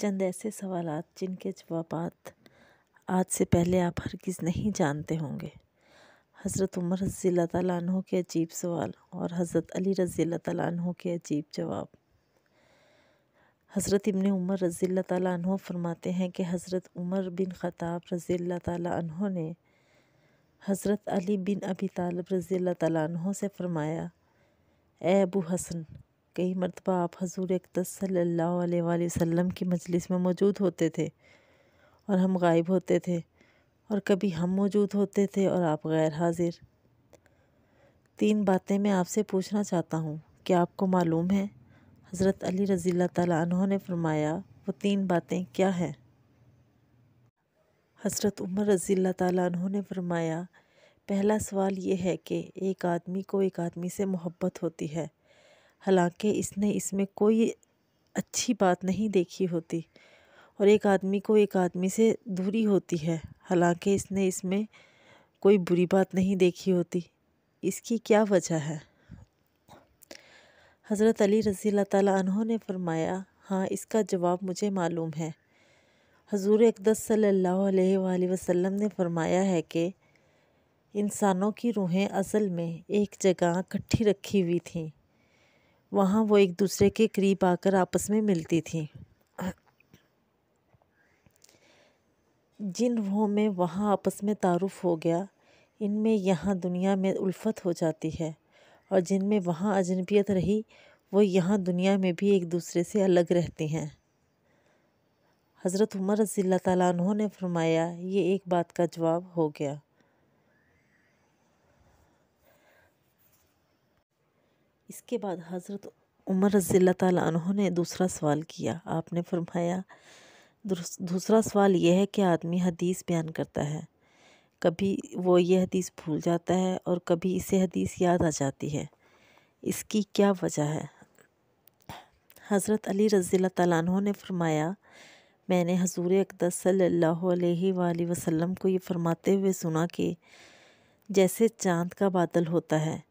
चंद ऐसे सवाल जिनके जवाब आज से पहले आप हर किस नहीं जानते होंगे हज़रत उमर रज़ी तैन के अजीब सवाल और हज़रत अली रज़ी तैन के अजीब जवाब हज़रत इबन उमर रज़ी तैन फरमाते हैं कि हज़रत उमर बिन ख़ताब रज़ी तैन ने हज़रत अली बिन अबी तालब रज़ी तैन से फ़रमाया ए अबू हसन कई मरतबा आप हजूर अकदस वसल्लम की मजलिस में मौजूद होते थे और हम गायब होते थे और कभी हम मौजूद होते थे और आप गैर हाजिर तीन बातें मैं आपसे पूछना चाहता हूँ कि आपको मालूम है हज़रत अली रज़ी तु ने फरमाया वो तीन बातें क्या हैं हज़रत उमर रज़ी तु ने फरमाया पहला सवाल ये है कि एक आदमी को एक आदमी से मोहब्बत होती है हालांकि इसने इसमें कोई अच्छी बात नहीं देखी होती और एक आदमी को एक आदमी से दूरी होती है हालांकि इसने इसमें कोई बुरी बात नहीं देखी होती इसकी क्या वजह है हज़रत अली रज़ी तहों ने फ़रमाया हाँ इसका जवाब मुझे मालूम है हजूर अकदस सल्ला वसम ने फ़रमाया है कि इंसानों की रूहें असल में एक जगह इकट्ठी रखी हुई थीं वहाँ वो एक दूसरे के करीब आकर आपस में मिलती थी जिन रूहों में वहाँ आपस में तारुफ हो गया इनमें यहाँ दुनिया में उल्फत हो जाती है और जिनमें वहाँ अजनबियत रही वो यहाँ दुनिया में भी एक दूसरे से अलग रहती हैं हज़रत उमर रज़ी ने फरमाया ये एक बात का जवाब हो गया इसके बाद हज़रत उमर रज़ील्ला तह ने दूसरा सवाल किया आपने फरमाया दूसरा सवाल यह है कि आदमी हदीस बयान करता है कभी वो ये हदीस भूल जाता है और कभी इसे हदीस याद आ जाती है इसकी क्या वजह है हज़रत अली रज़ी तह ने फरमाया मैंने हजूर अकदस सल्ला अलैहि वसल्लम को ये फरमाते हुए सुना कि जैसे चांद का बादल होता है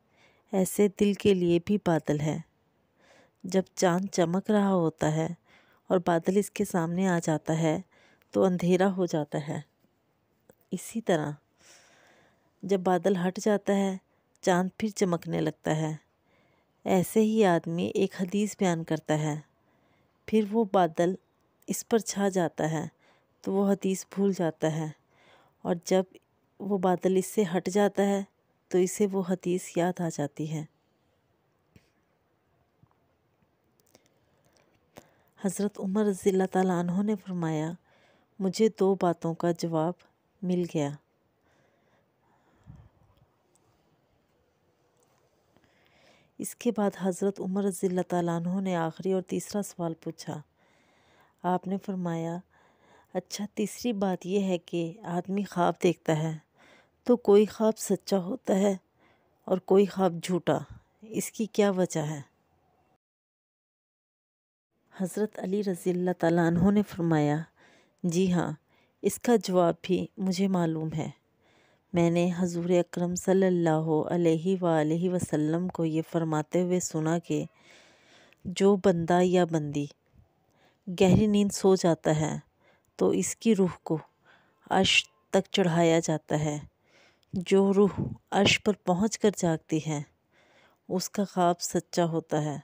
ऐसे दिल के लिए भी बादल है जब चांद चमक रहा होता है और बादल इसके सामने आ जाता है तो अंधेरा हो जाता है इसी तरह जब बादल हट जाता है चांद फिर चमकने लगता है ऐसे ही आदमी एक हदीस बयान करता है फिर वो बादल इस पर छा जाता है तो वो हदीस भूल जाता है और जब वो बादल इससे हट जाता है तो इसे वो हदीस याद आ जाती है हज़रत उमर रज़ी तहों ने फरमाया मुझे दो बातों का जवाब मिल गया इसके बाद हज़रत उमर रज़ी तहों ने आखिरी और तीसरा सवाल पूछा आपने फरमाया अच्छा तीसरी बात यह है कि आदमी ख्वाब देखता है तो कोई ख्वाब सच्चा होता है और कोई ख्वाब झूठा इसकी क्या वजह है हज़रत अली रज़ी अल्लाह ने फरमाया जी हाँ इसका जवाब भी मुझे मालूम है मैंने हजूर अक्रम सल्लल्लाहु अलैहि वसल्लम को ये फरमाते हुए सुना कि जो बंदा या बंदी गहरी नींद सो जाता है तो इसकी रूह को अर्श तक चढ़ाया जाता है जो रूह अर्श पर पहुँच कर जागती है उसका ख्वाब सच्चा होता है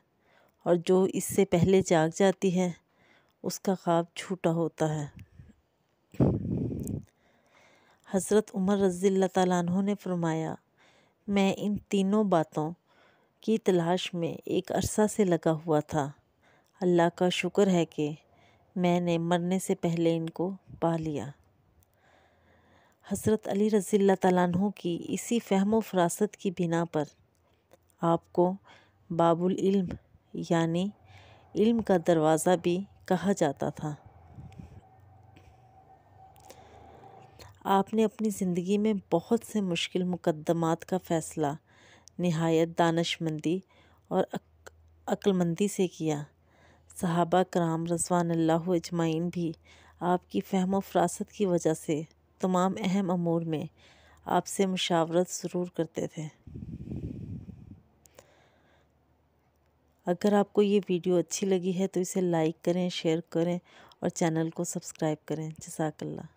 और जो इससे पहले जाग जाती है उसका ख्वाब झूठा होता है हज़रत उमर रज़ी तु ने फरमाया मैं इन तीनों बातों की तलाश में एक अरसा से लगा हुआ था अल्लाह का शुक्र है कि मैंने मरने से पहले इनको पा लिया हज़रत अली रज़ील्ला तु की इसी फ़हम फरासत की बिना पर आपको बाबुल इल्म यानी इल्म का दरवाज़ा भी कहा जाता था आपने अपनी ज़िंदगी में बहुत से मुश्किल मुकदमात का फ़ैसला नहायत दानशमंदी और अक्लमंदी से किया सहाबा कराम रजवान अल्लाह अजमाइन भी आपकी फ़हम फरासत की वजह से तमाम अहम अमूर में आपसे मुशावरत ज़रूर करते थे अगर आपको ये वीडियो अच्छी लगी है तो इसे लाइक करें शेयर करें और चैनल को सब्सक्राइब करें जसाकल्ला